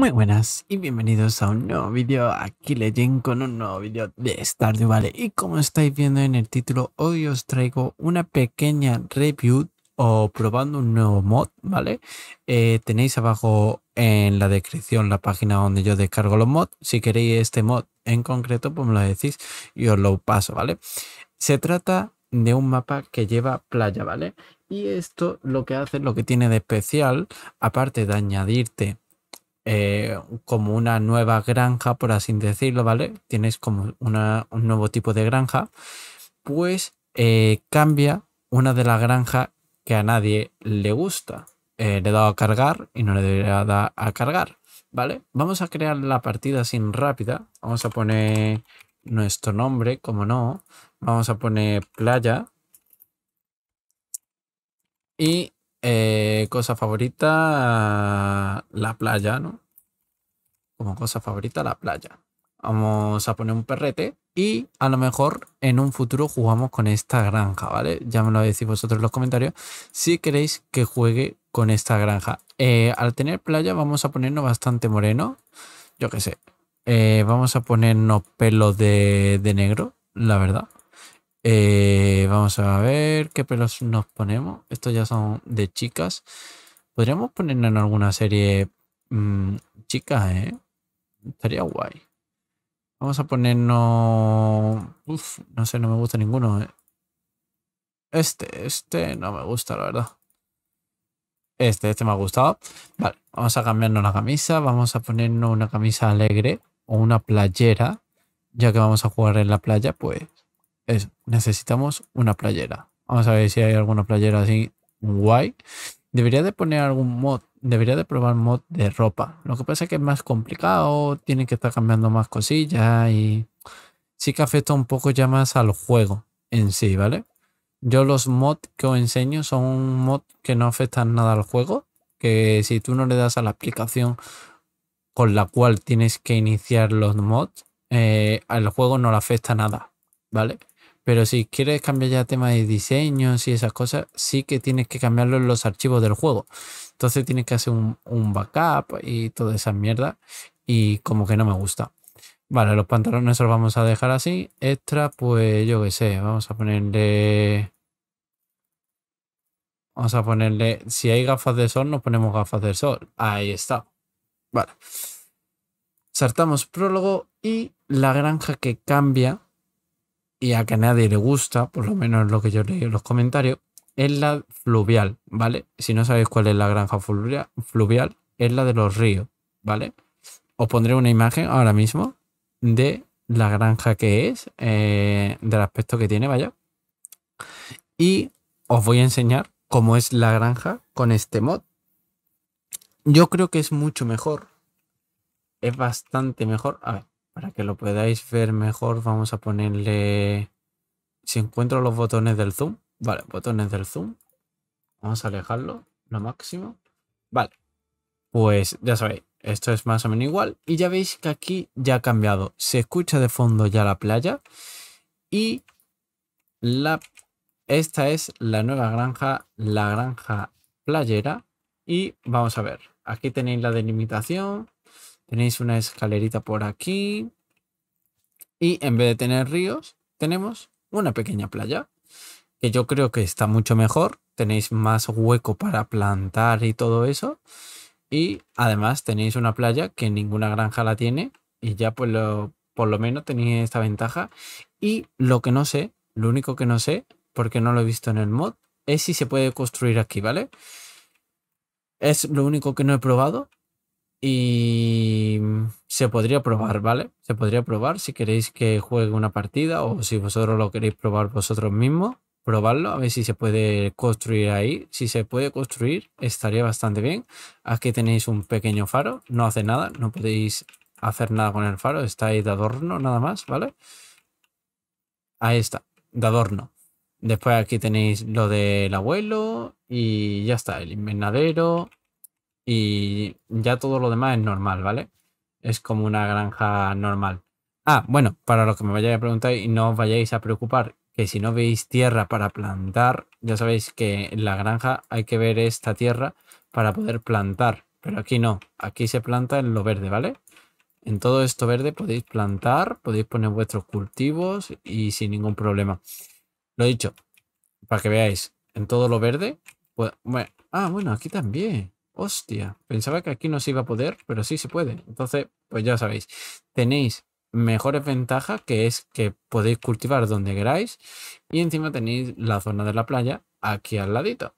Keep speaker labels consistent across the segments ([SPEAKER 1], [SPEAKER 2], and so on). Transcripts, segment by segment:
[SPEAKER 1] Muy buenas y bienvenidos a un nuevo vídeo, aquí Legend con un nuevo vídeo de Stardew Valley y como estáis viendo en el título hoy os traigo una pequeña review o probando un nuevo mod, ¿vale? Eh, tenéis abajo en la descripción la página donde yo descargo los mods, si queréis este mod en concreto pues me lo decís y os lo paso, ¿vale? Se trata de un mapa que lleva playa, ¿vale? Y esto lo que hace, lo que tiene de especial, aparte de añadirte eh, como una nueva granja, por así decirlo, ¿vale? Tienes como un nuevo tipo de granja, pues eh, cambia una de las granjas que a nadie le gusta. Eh, le he dado a cargar y no le debería dar a cargar, ¿vale? Vamos a crear la partida sin rápida. Vamos a poner nuestro nombre, como no. Vamos a poner playa. Y eh, cosa favorita, la playa, ¿no? Como cosa favorita, la playa. Vamos a poner un perrete y a lo mejor en un futuro jugamos con esta granja, ¿vale? Ya me lo decís vosotros en los comentarios si queréis que juegue con esta granja. Eh, al tener playa vamos a ponernos bastante moreno, yo qué sé. Eh, vamos a ponernos pelos de negro, la verdad. Eh, vamos a ver qué pelos nos ponemos. Estos ya son de chicas. Podríamos ponernos en alguna serie mm, chicas, ¿eh? Estaría guay. Vamos a ponernos... Uf, no sé, no me gusta ninguno, ¿eh? Este, este no me gusta, la verdad. Este, este me ha gustado. Vale, vamos a cambiarnos la camisa. Vamos a ponernos una camisa alegre o una playera. Ya que vamos a jugar en la playa, pues necesitamos una playera. Vamos a ver si hay alguna playera así guay. Debería de poner algún mod, debería de probar mod de ropa. Lo que pasa es que es más complicado, tiene que estar cambiando más cosillas y sí que afecta un poco ya más al juego en sí, ¿vale? Yo los mods que os enseño son mod que no afectan nada al juego, que si tú no le das a la aplicación con la cual tienes que iniciar los mods, eh, al juego no le afecta nada, ¿vale? Pero si quieres cambiar ya temas de diseños y esas cosas, sí que tienes que cambiarlo en los archivos del juego. Entonces tienes que hacer un, un backup y toda esa mierda. Y como que no me gusta. Vale, los pantalones los vamos a dejar así. Extra, pues yo qué sé, vamos a ponerle... Vamos a ponerle... Si hay gafas de sol, nos ponemos gafas de sol. Ahí está. Vale. Saltamos prólogo y la granja que cambia y a que a nadie le gusta, por lo menos lo que yo leí en los comentarios, es la fluvial, ¿vale? Si no sabéis cuál es la granja fluvial, es la de los ríos, ¿vale? Os pondré una imagen ahora mismo de la granja que es, eh, del aspecto que tiene, vaya. Y os voy a enseñar cómo es la granja con este mod. Yo creo que es mucho mejor. Es bastante mejor. A ver, para que lo podáis ver mejor, vamos a ponerle... Si encuentro los botones del zoom. Vale, botones del zoom. Vamos a alejarlo lo máximo. Vale. Pues ya sabéis, esto es más o menos igual. Y ya veis que aquí ya ha cambiado. Se escucha de fondo ya la playa. Y la, esta es la nueva granja, la granja playera. Y vamos a ver, aquí tenéis la delimitación, Tenéis una escalerita por aquí. Y en vez de tener ríos, tenemos una pequeña playa, que yo creo que está mucho mejor. Tenéis más hueco para plantar y todo eso. Y además tenéis una playa que ninguna granja la tiene. Y ya pues por lo menos tenéis esta ventaja. Y lo que no sé, lo único que no sé, porque no lo he visto en el mod, es si se puede construir aquí, ¿vale? Es lo único que no he probado, y mm, se podría probar, ¿vale? Se podría probar si queréis que juegue una partida o si vosotros lo queréis probar vosotros mismos, probarlo, a ver si se puede construir ahí. Si se puede construir, estaría bastante bien. Aquí tenéis un pequeño faro, no hace nada, no podéis hacer nada con el faro, está ahí de adorno nada más, ¿vale? Ahí está, de adorno. Después aquí tenéis lo del abuelo y ya está, el invernadero, y ya todo lo demás es normal, ¿vale? Es como una granja normal. Ah, bueno, para los que me vayáis a preguntar y no os vayáis a preocupar, que si no veis tierra para plantar, ya sabéis que en la granja hay que ver esta tierra para poder plantar, pero aquí no, aquí se planta en lo verde, ¿vale? En todo esto verde podéis plantar, podéis poner vuestros cultivos y sin ningún problema. Lo dicho, para que veáis, en todo lo verde, pues, ah, bueno, aquí también. Hostia, pensaba que aquí no se iba a poder, pero sí se puede. Entonces, pues ya sabéis, tenéis mejores ventajas, que es que podéis cultivar donde queráis y encima tenéis la zona de la playa aquí al ladito,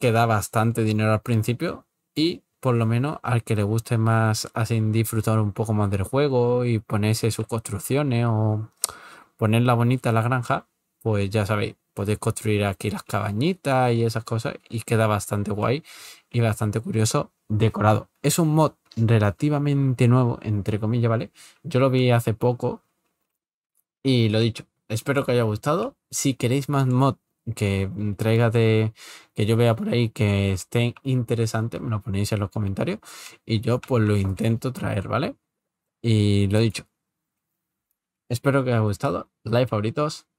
[SPEAKER 1] que da bastante dinero al principio y por lo menos al que le guste más así disfrutar un poco más del juego y ponerse sus construcciones o ponerla bonita la granja, pues ya sabéis, podéis construir aquí las cabañitas y esas cosas y queda bastante guay y bastante curioso decorado. Es un mod relativamente nuevo, entre comillas, ¿vale? Yo lo vi hace poco y lo dicho, espero que os haya gustado. Si queréis más mod que traiga de que yo vea por ahí que estén interesante me lo ponéis en los comentarios y yo pues lo intento traer, ¿vale? Y lo dicho. Espero que os haya gustado. Like, favoritos